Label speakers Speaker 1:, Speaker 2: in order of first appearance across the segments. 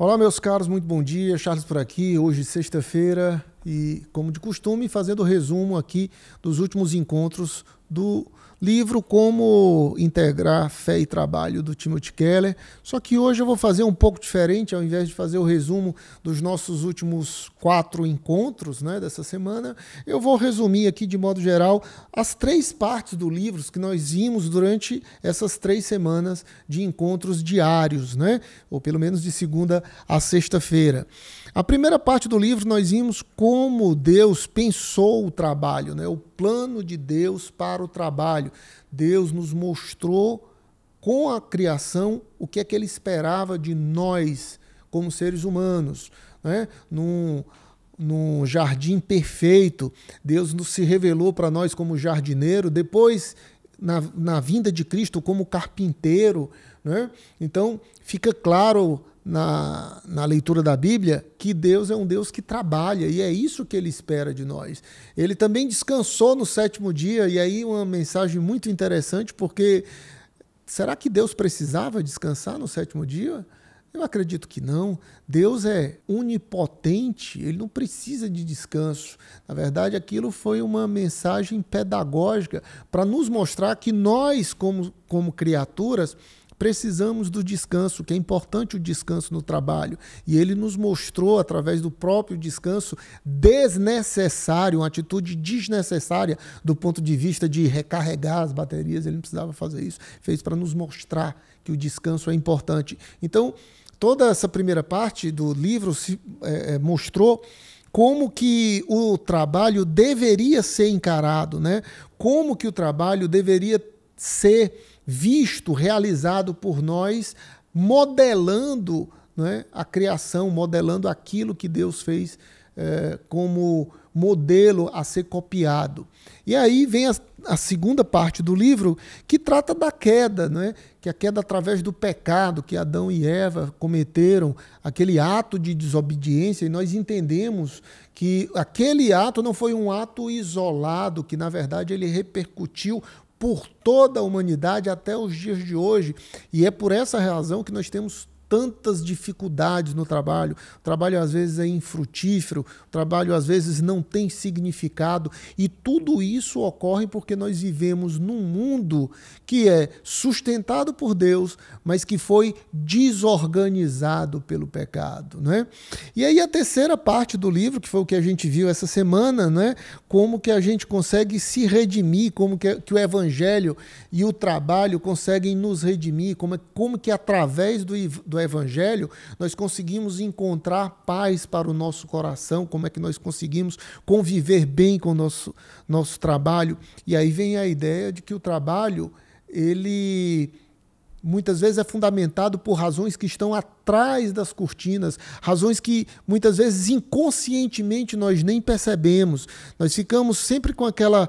Speaker 1: Olá, meus caros, muito bom dia. Charles por aqui, hoje sexta-feira e, como de costume, fazendo resumo aqui dos últimos encontros do livro Como Integrar Fé e Trabalho do Timothy Keller. Só que hoje eu vou fazer um pouco diferente, ao invés de fazer o resumo dos nossos últimos quatro encontros né, dessa semana, eu vou resumir aqui de modo geral as três partes do livro que nós vimos durante essas três semanas de encontros diários, né, ou pelo menos de segunda a sexta-feira. A primeira parte do livro nós vimos como Deus pensou o trabalho, né, o plano de Deus para para o trabalho. Deus nos mostrou com a criação o que é que ele esperava de nós como seres humanos. Né? Num, num jardim perfeito, Deus nos se revelou para nós como jardineiro, depois, na, na vinda de Cristo, como carpinteiro. Né? Então, fica claro na, na leitura da Bíblia que Deus é um Deus que trabalha e é isso que ele espera de nós. Ele também descansou no sétimo dia, e aí uma mensagem muito interessante, porque será que Deus precisava descansar no sétimo dia? Eu acredito que não. Deus é onipotente, ele não precisa de descanso. Na verdade, aquilo foi uma mensagem pedagógica para nos mostrar que nós, como, como criaturas, Precisamos do descanso, que é importante o descanso no trabalho. E ele nos mostrou, através do próprio descanso, desnecessário, uma atitude desnecessária do ponto de vista de recarregar as baterias. Ele não precisava fazer isso. Fez para nos mostrar que o descanso é importante. Então, toda essa primeira parte do livro se, é, é mostrou como que o trabalho deveria ser encarado, né? Como que o trabalho deveria ser visto, realizado por nós, modelando né, a criação, modelando aquilo que Deus fez é, como modelo a ser copiado. E aí vem a, a, segunda parte do livro que trata da queda, né? que a queda através do pecado que Adão e Eva cometeram, aquele ato de desobediência, e nós entendemos que aquele ato não foi um ato isolado, que na verdade ele repercutiu por toda a humanidade até os dias de hoje. E é por essa razão que nós temos tantas dificuldades no trabalho, o trabalho às vezes é infrutífero, o trabalho às vezes não tem significado, e tudo isso ocorre porque nós vivemos num mundo que é sustentado por Deus, mas que foi desorganizado pelo pecado, né? E aí a terceira parte do livro, que foi o que a gente viu essa semana, né? Como que a gente consegue se redimir, como que, que o evangelho e o trabalho conseguem nos redimir, como, é, como que através do, do Evangelho, nós conseguimos encontrar paz para o nosso coração, como é que nós conseguimos conviver bem com o nosso, nosso trabalho. E aí vem a ideia de que o trabalho, ele muitas vezes é fundamentado por razões que estão atrás das cortinas, razões que muitas vezes inconscientemente nós nem percebemos. Nós ficamos sempre com aquela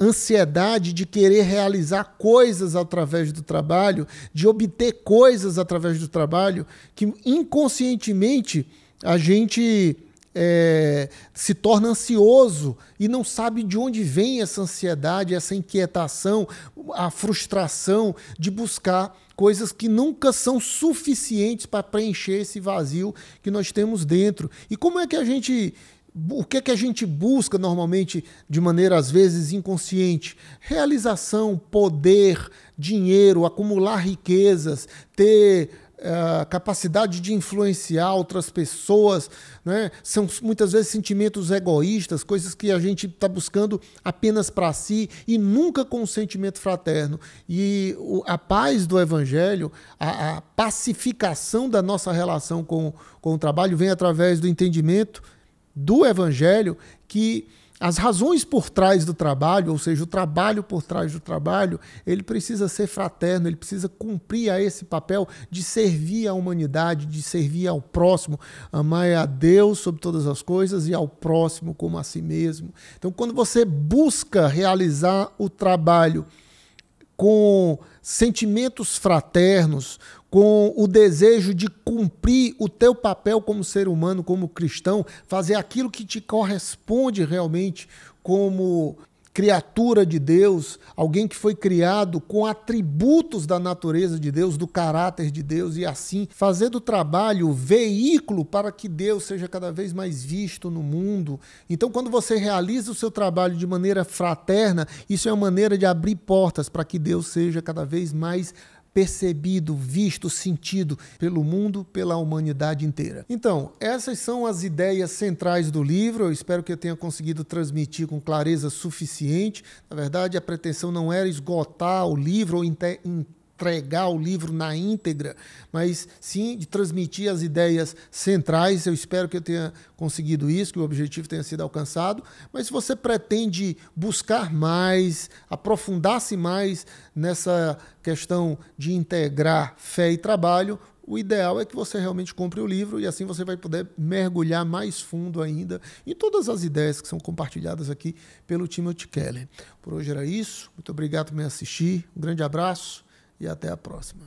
Speaker 1: ansiedade de querer realizar coisas através do trabalho, de obter coisas através do trabalho, que inconscientemente a gente é, se torna ansioso e não sabe de onde vem essa ansiedade, essa inquietação, a frustração de buscar coisas que nunca são suficientes para preencher esse vazio que nós temos dentro. E como é que a gente o que, é que a gente busca normalmente de maneira às vezes inconsciente? Realização, poder, dinheiro, acumular riquezas, ter eh, capacidade de influenciar outras pessoas, né? são muitas vezes sentimentos egoístas, coisas que a gente está buscando apenas para si e nunca com um sentimento fraterno. E a paz do Evangelho, a, a pacificação da nossa relação com, com o trabalho vem através do entendimento do Evangelho que as razões por trás do trabalho, ou seja, o trabalho por trás do trabalho, ele precisa ser fraterno, ele precisa cumprir a esse papel de servir à humanidade, de servir ao próximo, amar a Deus sobre todas as coisas e ao próximo como a si mesmo. Então, quando você busca realizar o trabalho, com sentimentos fraternos, com o desejo de cumprir o teu papel como ser humano, como cristão, fazer aquilo que te corresponde realmente como criatura de Deus, alguém que foi criado com atributos da natureza de Deus, do caráter de Deus e assim fazer do trabalho veículo para que Deus seja cada vez mais visto no mundo. Então, quando você realiza o seu trabalho de maneira fraterna, isso é uma maneira de abrir portas para que Deus seja cada vez mais percebido, visto, sentido pelo mundo, pela humanidade inteira. Então, essas são as ideias centrais do livro. Eu espero que eu tenha conseguido transmitir com clareza suficiente. Na verdade, a pretensão não era esgotar o livro ou entregar o livro na íntegra, mas sim de transmitir as ideias centrais. Eu espero que eu tenha conseguido isso, que o objetivo tenha sido alcançado. Mas se você pretende buscar mais, aprofundar-se mais nessa questão de integrar fé e trabalho, o ideal é que você realmente compre o livro e assim você vai poder mergulhar mais fundo ainda em todas as ideias que são compartilhadas aqui pelo Timothy Keller. Por hoje era isso. Muito obrigado por me assistir. Um grande abraço e até a próxima.